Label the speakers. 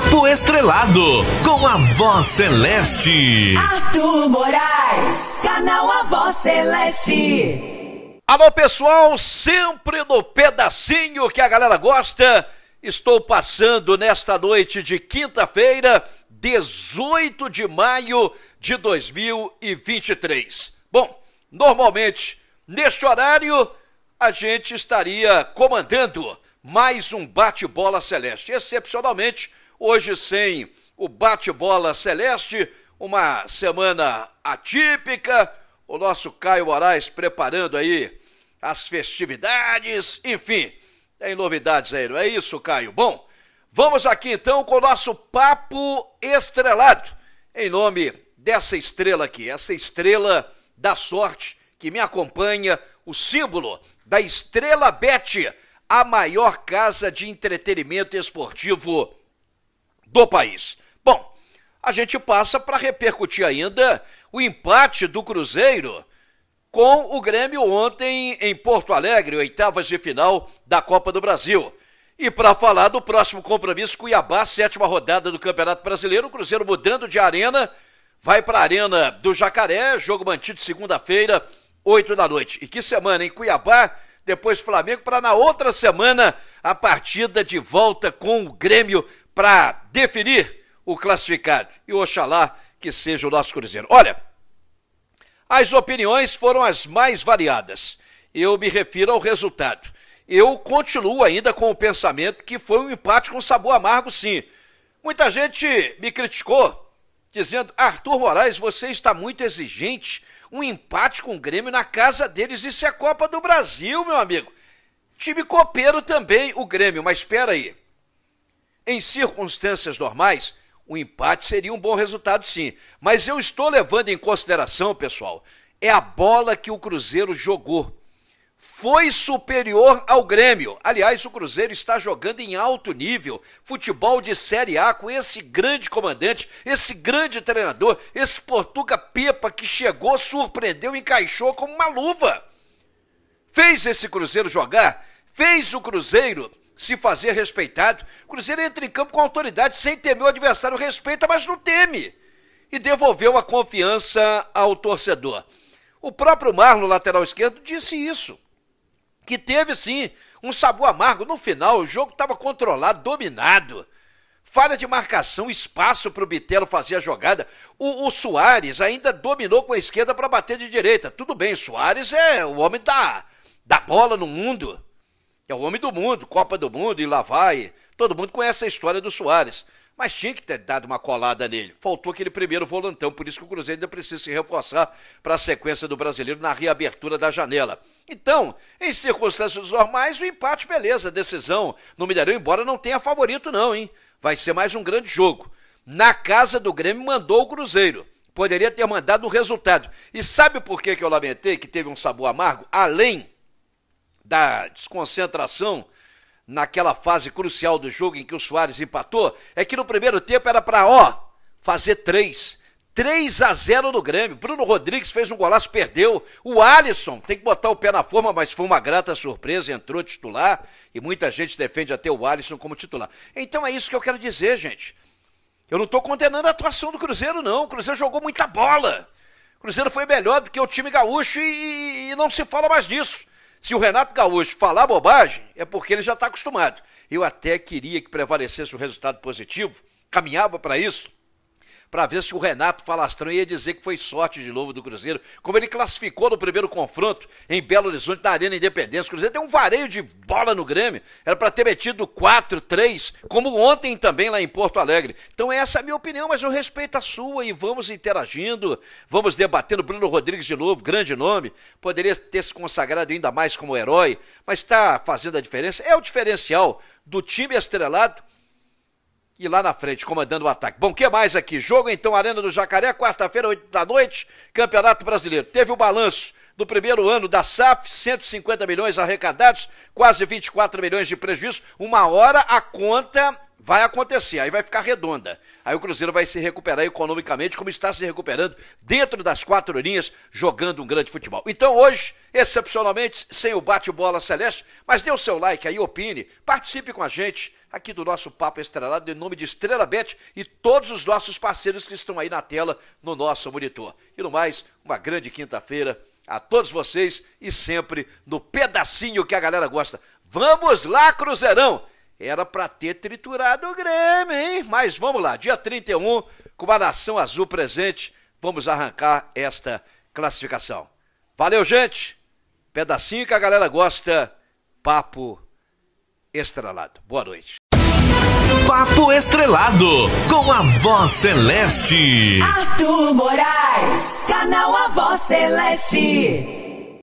Speaker 1: Papo Estrelado com a Voz Celeste. Arthur Moraes, canal A Voz Celeste. Alô pessoal, sempre no pedacinho que a galera gosta. Estou passando nesta noite de quinta-feira, 18 de maio de 2023. Bom, normalmente neste horário a gente estaria comandando mais um bate-bola celeste. Excepcionalmente, Hoje sem o bate-bola celeste, uma semana atípica. O nosso Caio Moraes preparando aí as festividades, enfim. Tem novidades aí, não é isso, Caio? Bom, vamos aqui então com o nosso papo estrelado. Em nome dessa estrela aqui, essa estrela da sorte que me acompanha, o símbolo da Estrela Bet, a maior casa de entretenimento esportivo do país. Bom, a gente passa para repercutir ainda o empate do Cruzeiro com o Grêmio ontem em Porto Alegre, oitavas de final da Copa do Brasil. E para falar do próximo compromisso, Cuiabá, sétima rodada do Campeonato Brasileiro, o Cruzeiro mudando de arena, vai para a Arena do Jacaré, jogo mantido segunda-feira, oito da noite. E que semana em Cuiabá, depois Flamengo, para na outra semana a partida de volta com o Grêmio para definir o classificado. E oxalá que seja o nosso Cruzeiro. Olha, as opiniões foram as mais variadas. Eu me refiro ao resultado. Eu continuo ainda com o pensamento que foi um empate com sabor amargo, sim. Muita gente me criticou, dizendo: Arthur Moraes, você está muito exigente. Um empate com o Grêmio na casa deles, isso é Copa do Brasil, meu amigo. Time copeiro também, o Grêmio, mas espera aí. Em circunstâncias normais, o empate seria um bom resultado, sim. Mas eu estou levando em consideração, pessoal, é a bola que o Cruzeiro jogou. Foi superior ao Grêmio. Aliás, o Cruzeiro está jogando em alto nível. Futebol de Série A com esse grande comandante, esse grande treinador, esse Portuga Pepa que chegou, surpreendeu, encaixou como uma luva. Fez esse Cruzeiro jogar, fez o Cruzeiro se fazer respeitado. O Cruzeiro entra em campo com autoridade sem temer o adversário respeita, mas não teme. E devolveu a confiança ao torcedor. O próprio Marlon, lateral esquerdo, disse isso. Que teve sim um sabor amargo. No final, o jogo estava controlado, dominado. Falha de marcação, espaço para o Bitelo fazer a jogada. O, o Soares ainda dominou com a esquerda para bater de direita. Tudo bem, Soares é o homem da, da bola no mundo é o homem do mundo, Copa do Mundo e lá vai. Todo mundo conhece a história do Soares. Mas tinha que ter dado uma colada nele. Faltou aquele primeiro volantão, por isso que o Cruzeiro ainda precisa se reforçar para a sequência do brasileiro na reabertura da janela. Então, em circunstâncias normais, o empate, beleza, decisão no Mineirão, embora não tenha favorito, não, hein? Vai ser mais um grande jogo. Na casa do Grêmio, mandou o Cruzeiro poderia ter mandado o resultado. E sabe por que, que eu lamentei que teve um sabor amargo? Além da desconcentração naquela fase crucial do jogo em que o Soares empatou, é que no primeiro tempo era para ó, fazer três. 3 a 0 no Grêmio. Bruno Rodrigues fez um golaço, perdeu. O Alisson tem que botar o pé na forma, mas foi uma grata surpresa, entrou titular e muita gente defende até o Alisson como titular. Então é isso que eu quero dizer, gente. Eu não estou condenando a atuação do Cruzeiro, não. O Cruzeiro jogou muita bola. O Cruzeiro foi melhor do que o time gaúcho e, e não se fala mais disso. Se o Renato Gaúcho falar bobagem, é porque ele já está acostumado. Eu até queria que prevalecesse o resultado positivo, caminhava para isso, para ver se o Renato Falastrão ia dizer que foi sorte de novo do Cruzeiro, como ele classificou no primeiro confronto em Belo Horizonte, na Arena Independência. O Cruzeiro tem um vareio de bola no Grêmio, era para ter metido 4, 3, como ontem também lá em Porto Alegre. Então essa é a minha opinião, mas eu respeito a sua e vamos interagindo, vamos debatendo. Bruno Rodrigues de novo, grande nome, poderia ter se consagrado ainda mais como herói, mas está fazendo a diferença. É o diferencial do time estrelado e lá na frente, comandando o ataque. Bom, o que mais aqui? Jogo então, Arena do Jacaré, quarta-feira, 8 da noite, Campeonato Brasileiro. Teve o balanço do primeiro ano da SAF, 150 milhões arrecadados, quase 24 milhões de prejuízo. Uma hora a conta vai acontecer, aí vai ficar redonda. Aí o Cruzeiro vai se recuperar economicamente, como está se recuperando dentro das quatro linhas, jogando um grande futebol. Então hoje, excepcionalmente, sem o bate-bola celeste, mas dê o seu like aí, opine, participe com a gente aqui do nosso Papo Estrelado, em nome de Estrela Bet e todos os nossos parceiros que estão aí na tela, no nosso monitor. E no mais, uma grande quinta-feira a todos vocês e sempre no pedacinho que a galera gosta. Vamos lá, Cruzeirão! Era para ter triturado o Grêmio, hein? Mas vamos lá, dia 31, com a Nação Azul presente, vamos arrancar esta classificação. Valeu, gente! Pedacinho que a galera gosta. Papo estrelado. Boa noite. Papo estrelado com a voz celeste. Arthur Moraes, canal A Voz Celeste.